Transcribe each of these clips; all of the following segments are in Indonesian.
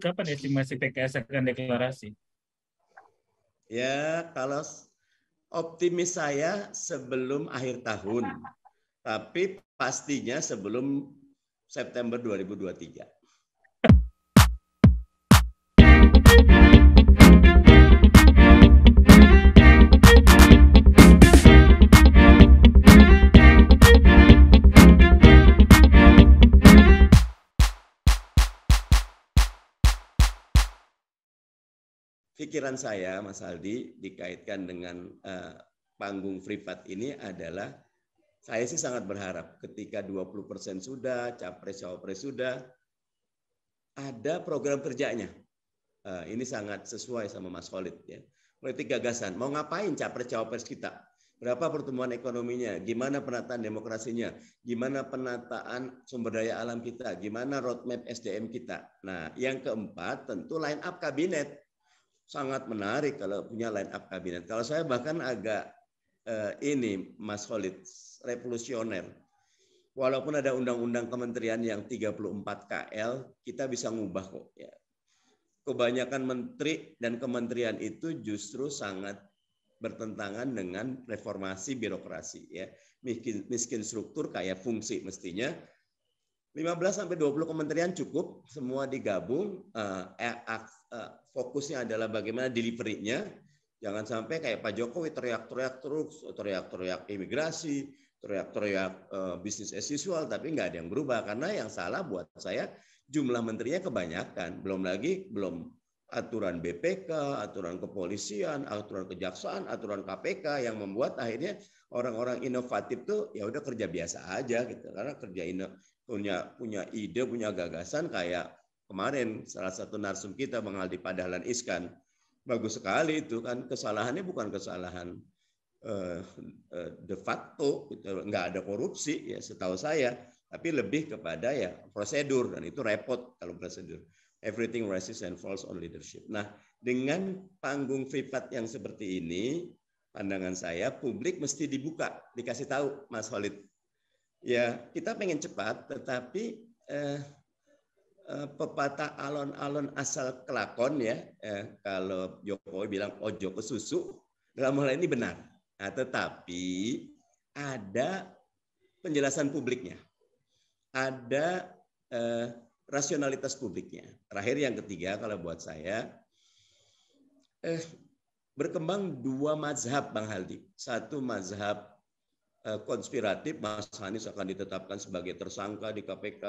Kapan estimasi ya PKS akan deklarasi? Ya, kalau optimis saya sebelum akhir tahun. Tapi pastinya sebelum September 2023. pikiran saya Mas Aldi dikaitkan dengan uh, panggung privat ini adalah saya sih sangat berharap ketika 20% sudah, capres cawapres sudah ada program kerjanya. Uh, ini sangat sesuai sama Mas Khalid ya. Politik gagasan, mau ngapain capres cawapres kita? Berapa pertumbuhan ekonominya? Gimana penataan demokrasinya? Gimana penataan sumber daya alam kita? Gimana roadmap SDM kita? Nah, yang keempat tentu line up kabinet sangat menarik kalau punya line up kabinet. Kalau saya bahkan agak eh, ini Mas Khalid revolusioner. Walaupun ada undang-undang kementerian yang 34 KL, kita bisa ngubah kok ya. Kebanyakan menteri dan kementerian itu justru sangat bertentangan dengan reformasi birokrasi ya. Miskin, miskin struktur kayak fungsi mestinya 15 sampai 20 kementerian cukup semua digabung uh, uh, fokusnya adalah bagaimana delivery Jangan sampai kayak Pak Jokowi teriak-teriak terus, teriak-teriak imigrasi, teriak-teriak uh, bisnis as usual, tapi nggak ada yang berubah. Karena yang salah buat saya jumlah menterinya kebanyakan. Belum lagi belum aturan BPK, aturan kepolisian, aturan kejaksaan, aturan KPK yang membuat akhirnya orang-orang inovatif tuh ya udah kerja biasa aja gitu. Karena kerja ino, punya punya ide, punya gagasan kayak kemarin salah satu narsum kita Bang Aldi Padahlan Iskan. Bagus sekali itu kan kesalahannya bukan kesalahan uh, de facto gitu. nggak ada korupsi ya setahu saya, tapi lebih kepada ya prosedur dan itu repot kalau prosedur everything rises and falls on leadership. Nah, dengan panggung privat yang seperti ini, pandangan saya publik mesti dibuka, dikasih tahu Mas Holid. Ya, kita pengen cepat, tetapi eh, eh, pepatah alon-alon asal kelakon ya, eh, kalau Jokowi bilang ojo oh, ke susu, dalam hal ini benar. Nah, tetapi ada penjelasan publiknya, ada eh, rasionalitas publiknya. Terakhir yang ketiga kalau buat saya eh, berkembang dua mazhab Bang Haldi. Satu mazhab eh, konspiratif Mas Hanis akan ditetapkan sebagai tersangka di KPK,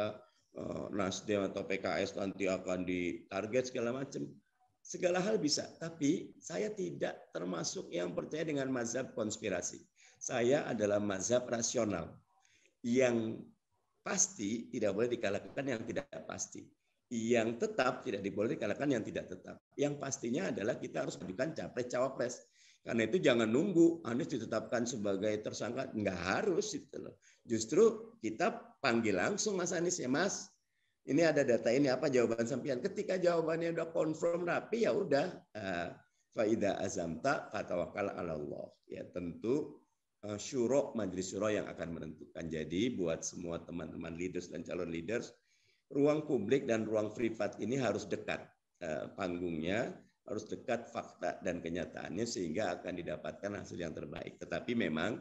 eh, Nasdem atau PKS nanti akan ditarget segala macam. Segala hal bisa, tapi saya tidak termasuk yang percaya dengan mazhab konspirasi. Saya adalah mazhab rasional yang pasti tidak boleh dikalahkan yang tidak pasti. Yang tetap tidak boleh dikalahkan yang tidak tetap. Yang pastinya adalah kita harus menunjukkan capres-cawapres. Karena itu jangan nunggu Anies ditetapkan sebagai tersangka. Nggak harus. Gitu loh. Justru kita panggil langsung Mas Anies ya, Mas ini ada data ini apa jawaban sampean ketika jawabannya udah confirm rapi ya udah uh, eh, faida azamta fatawakal Allah ya tentu Eh, syuro majelis syuro yang akan menentukan. Jadi buat semua teman-teman leaders dan calon leaders, ruang publik dan ruang privat ini harus dekat eh, panggungnya, harus dekat fakta dan kenyataannya sehingga akan didapatkan hasil yang terbaik. Tetapi memang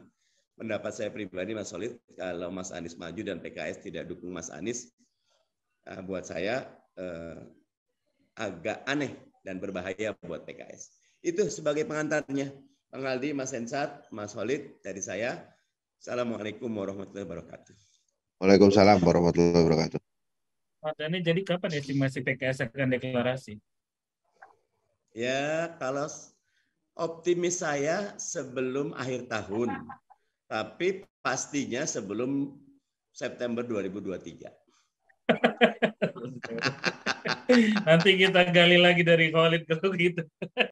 pendapat saya pribadi Mas Solid, kalau Mas Anies maju dan PKS tidak dukung Mas Anies, eh, buat saya agak aneh dan berbahaya buat PKS. Itu sebagai pengantarnya Bang Aldi, Mas Ensat, Mas Holid dari saya. Assalamualaikum warahmatullahi wabarakatuh. Waalaikumsalam warahmatullahi wabarakatuh. Pak Dhani, jadi kapan estimasi ya PKS akan deklarasi? Ya, kalau optimis saya sebelum akhir tahun. Tapi pastinya sebelum September 2023. Nanti kita gali lagi dari Khalid kalau gitu.